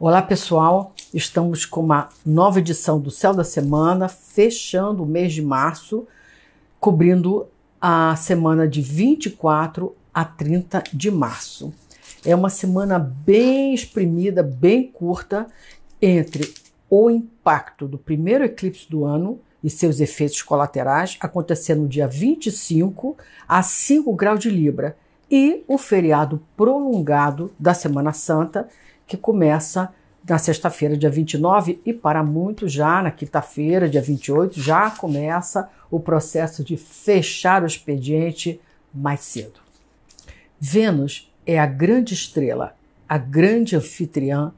Olá, pessoal. Estamos com uma nova edição do Céu da Semana, fechando o mês de março, cobrindo a semana de 24 a 30 de março. É uma semana bem exprimida, bem curta, entre o impacto do primeiro eclipse do ano e seus efeitos colaterais, acontecendo no dia 25 a 5 graus de Libra, e o feriado prolongado da Semana Santa, que começa na sexta-feira, dia 29, e para muitos já na quinta-feira, dia 28, já começa o processo de fechar o expediente mais cedo. Vênus é a grande estrela, a grande anfitriã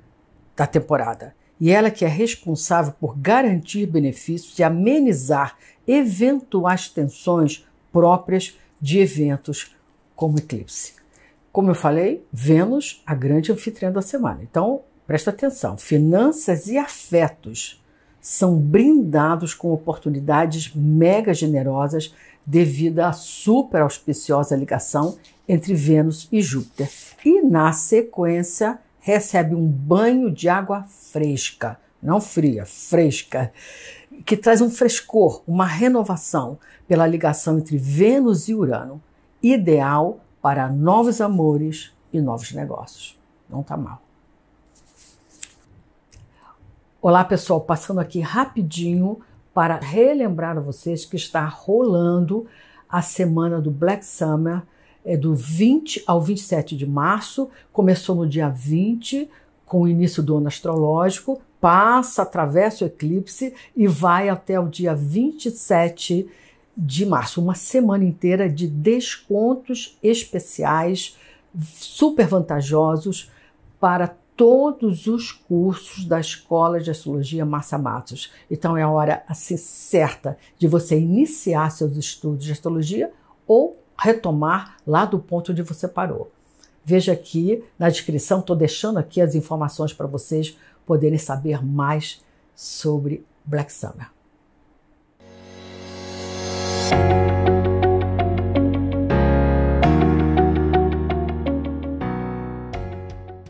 da temporada, e ela que é responsável por garantir benefícios e amenizar eventuais tensões próprias de eventos como eclipse. Como eu falei, Vênus, a grande anfitriã da semana. Então, Presta atenção: finanças e afetos são brindados com oportunidades mega generosas devido à super auspiciosa ligação entre Vênus e Júpiter. E na sequência, recebe um banho de água fresca, não fria, fresca, que traz um frescor, uma renovação pela ligação entre Vênus e Urano, ideal para novos amores e novos negócios. Não está mal. Olá pessoal, passando aqui rapidinho para relembrar a vocês que está rolando a semana do Black Summer, é do 20 ao 27 de março, começou no dia 20 com o início do ano astrológico, passa, atravessa o eclipse e vai até o dia 27 de março, uma semana inteira de descontos especiais super vantajosos para todos os cursos da Escola de Astrologia Massa Matos. Então é a hora assim certa de você iniciar seus estudos de astrologia ou retomar lá do ponto onde você parou. Veja aqui na descrição, estou deixando aqui as informações para vocês poderem saber mais sobre Black Summer.